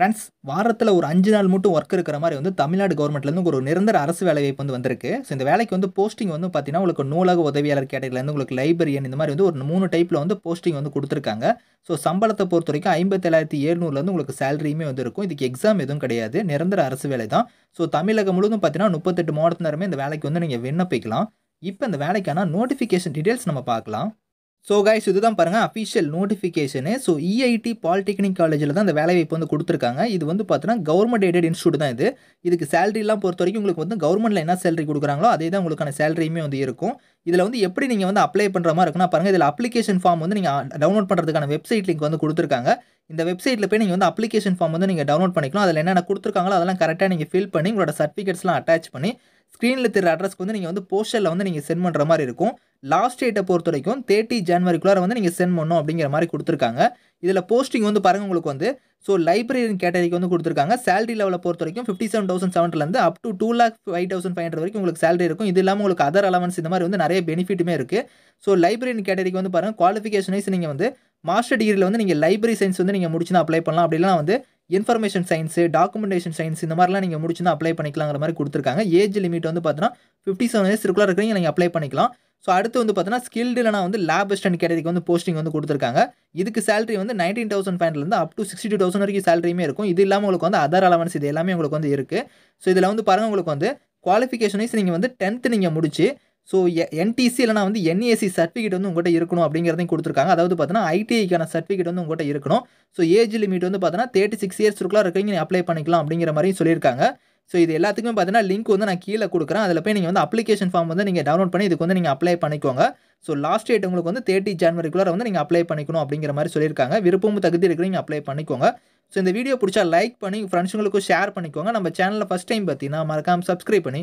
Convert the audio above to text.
friends வாரத்தில் ஒரு அஞ்சு நாள் மட்டும் ஒர்க் இருக்கிற மாதிரி வந்து தமிழ்நாடு கவர்மெண்ட்லேருந்து ஒரு நிரந்தர அரசு வேலை வாய்ப்பு வந்து வந்திருக்கு ஸோ இந்த வேலைக்கு வந்து போஸ்டிங் வந்து பார்த்தீங்கன்னா உங்களுக்கு நூலக உதவியாளர் கேட்டகரிலேருந்து உங்களுக்கு லைப்ரரியன் இந்த மாதிரி வந்து ஒரு மூணு டைப்பில் வந்து போஸ்டிங் வந்து கொடுத்துருக்காங்க ஸோ சம்பளத்தை பொறுத்த வரைக்கும் ஐம்பத்தேழாயிரத்தி ஏழ்நூறுலேருந்து உங்களுக்கு சேலரியுமே வந்து இருக்கும் இதுக்கு எக்ஸாம் எதுவும் கிடையாது நிரந்தர அரசு வேலை தான் ஸோ தமிழகம் முழுவதும் பார்த்தீங்கன்னா முப்பத்தெட்டு மாவட்டத்தினருமே இந்த வேலைக்கு வந்து நீங்கள் விண்ணப்பிக்கலாம் இப்போ இந்த வேலைக்கான நோட்டிஃபிகேஷன் டீட்டெயில்ஸ் நம்ம பார்க்கலாம் ஸோ கைஸ் இதுதான் பாருங்கள் official notification so EID polytechnic காலேஜில் தான் அந்த வேலைவாய்ப்பு வந்து கொடுத்துருக்காங்க இது வந்து பார்த்தீங்கன்னா கவர்மெண்ட் எய்டட் இன்ஸ்டியூட் தான் இது இதுக்கு சேலரிலாம் பொறுத்த வரைக்கும் உங்களுக்கு வந்து கவர்மெண்ட்டில் என்ன சேலரி கொடுக்குறாங்களோ அதே தான் உங்களுக்கான சேலரியுமே வந்து இருக்கும் இதில் வந்து எப்படி நீங்கள் வந்து அப்ளை பண்ணுற மாதிரி இருக்குன்னா பாருங்கள் இதில் அப்ளிகேஷன் ஃபார்ம் வந்து நீங்கள் டவுன்லோட் பண்ணுறதுக்கான வெப்சைட் லிங்க் வந்து கொடுத்துருக்காங்க இந்த வெப்சைட்டில் போய் நீங்கள் வந்து அப்ளிகேஷன் ஃபார்ம் வந்து நீங்கள் டவுன்லோட் பண்ணிக்கலாம் அதில் என்னென்ன கொடுத்துருக்காங்களோ அதெல்லாம் கரெக்டாக நீங்கள் ஃபில் பண்ணி உங்களோட சர்டிஃபிகேட்ஸ்லாம் அட்டாச் பண்ணி ஸ்க்ரீனில் தெரிய அட்ரஸ்க்கு வந்து நீங்கள் வந்து போஸ்டரில் வந்து நீங்கள் சென்ட் பண்ணுற மாதிரி இருக்கும் லாஸ்ட் டேட்டை பொறுத்த வரைக்கும் தேர்ட்டி ஜான்வரிக்குள்ளார வந்து நீங்கள் சென்ட் பண்ணணும் அப்படிங்கிற மாதிரி கொடுத்துருக்காங்க இதில் போஸ்டிங் வந்து பாருங்கள் உங்களுக்கு வந்து ஸோ லைப்ரரி கேட்டகரிக்கு வந்து கொடுத்துருக்காங்க சேலரி லெவலை பொறுத்த வரைக்கும் ஃபிஃப்டி செவன் தௌசண்ட் செவன்லேருந்து up to two lakh five thousand five hundred வரைக்கும் உங்களுக்கு சேலரி இருக்கும் இது இல்லாமல் உங்களுக்கு அதர் அலவன்ஸ் இந்த மாதிரி வந்து நிறைய பெனிஃபிட்டுமே இருக்குது ஸோ லைப்ரரி கேட்டகரிக்கு வந்து பாருங்கள் குவாலிஃபிகேஷன் வைஸ் நீங்கள் வந்து மாஸ்டர் டிகிரியில் வந்து நீங்கள் லைப்ரரி சயின்ஸ் வந்து நீங்கள் முடிச்சுன்னா அப்ளை பண்ணலாம் அப்படிலாம் வந்து இன்ஃபர்மேஷன் சயின்ஸு டாக்குமெண்டேஷன் சயின்ஸ் இந்த மாதிரிலாம் நீங்கள் முடிச்சுன்னா அப்ளை பண்ணிக்கலாங்கிற மாதிரி கொடுத்துருக்காங்க ஏஜ் லிமிட் வந்து பார்த்தீங்கன்னா ஃபிஃப்டி செவன் இயர்ஸ் இருக்குள்ள இருக்கிறீங்க நீங்கள் அப்ளை பண்ணிக்கலாம் ஸோ அடுத்து வந்து பார்த்தீங்கன்னா ஸ்கில்டு இல்லைனா வந்து லேப் அசிஸ்டன்ட் கேட்டதுக்கு வந்து போஸ்டிங் வந்து கொடுத்துருக்காங்க இதுக்கு சேலரி வந்து நைன்டீன் தௌசண்ட் ஃபைவ்லேருந்து up to sixty two thousand வரைக்கும் சேலரியுமே இருக்கும் இது இல்லாமல் உங்களுக்கு வந்து அதர் அலவன்ஸ் இது எல்லாமே உங்களுக்கு வந்து இருக்குது ஸோ இதில் வந்து பாருங்கள் உங்களுக்கு வந்து குவாலிஃபிகேஷனைஸ் நீங்கள் வந்து டென்த்து நீங்கள் முடிச்சு ஸோ என்டிசி இல்லைனா வந்து என்ஏசி சர்டிஃபிகேட் வந்து உங்கள்கிட்ட இருக்கணும் அப்படிங்கிறதையும் கொடுத்துருக்காங்க அதாவது பார்த்தீங்கன்னா ஐடிஐக்கான சர்டிஃபிகேட் வந்து உங்கள்கிட்ட இருக்கணும் ஸோ ஏஜ் லிமிட் வந்து பார்த்தீங்கன்னா தேர்ட்டி சிக்ஸ் இயர்ஸ் இருக்கலாம் இருக்கீங்க அப்ளை பண்ணிக்கலாம் அப்படிங்கிற மாதிரியும் சொல்லியிருக்காங்க ஸோ இது எல்லாத்துக்குமே பார்த்தீங்கன்னா லிங்க் வந்து நான் கீழே கொடுக்குறேன் அதில் போய் நீங்கள் வந்து அப்ளிகேஷன் ஃபார்ம் வந்து நீங்கள் டவுன்லோட் பண்ணி இதுக்கு வந்து நீங்கள் அப்ளை பண்ணிக்கோங்க ஸோ லாஸ்ட் டேட் உங்களுக்கு வந்து தேர்ட்டி ஜான்வரிக்குள்ளே வந்து நீங்கள் அப்ளை பண்ணிக்கணும் அப்படிங்கிற மாதிரி சொல்லியிருக்காங்க விருப்பமும் தகுதி இருக்கிறீங்க அப்ளை பண்ணிக்கோங்க ஸோ இந்த வீடியோ பிடிச்சா லைக் பண்ணி ஃப்ரெண்ட்ஸுங்களுக்கும் ஷேர் பண்ணிக்கோங்க நம்ம சேனலில் ஃபஸ்ட் டைம் பார்த்தீங்கன்னா மறக்காமல் சப்ஸ்கிரைப் பண்ணி